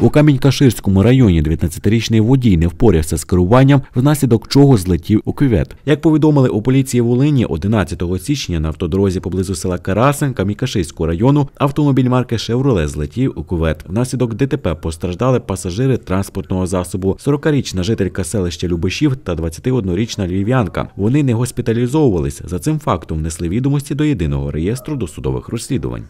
У Камінь-Каширському районі 19-річний водій не впорався з керуванням, внаслідок чого злетів у кювет. Як повідомили у поліції Волині, 11 січня на автодорозі поблизу села Карасин Камінь-Каширського району автомобіль марки Шевроле злетів у кювет. Внаслідок ДТП постраждали пасажири транспортного засобу. 40-річна жителька селища Любишів та 21-річна львів'янка. Вони не госпіталізовувались. За цим фактом внесли відомості до єдиного реєстру досудових розслідувань.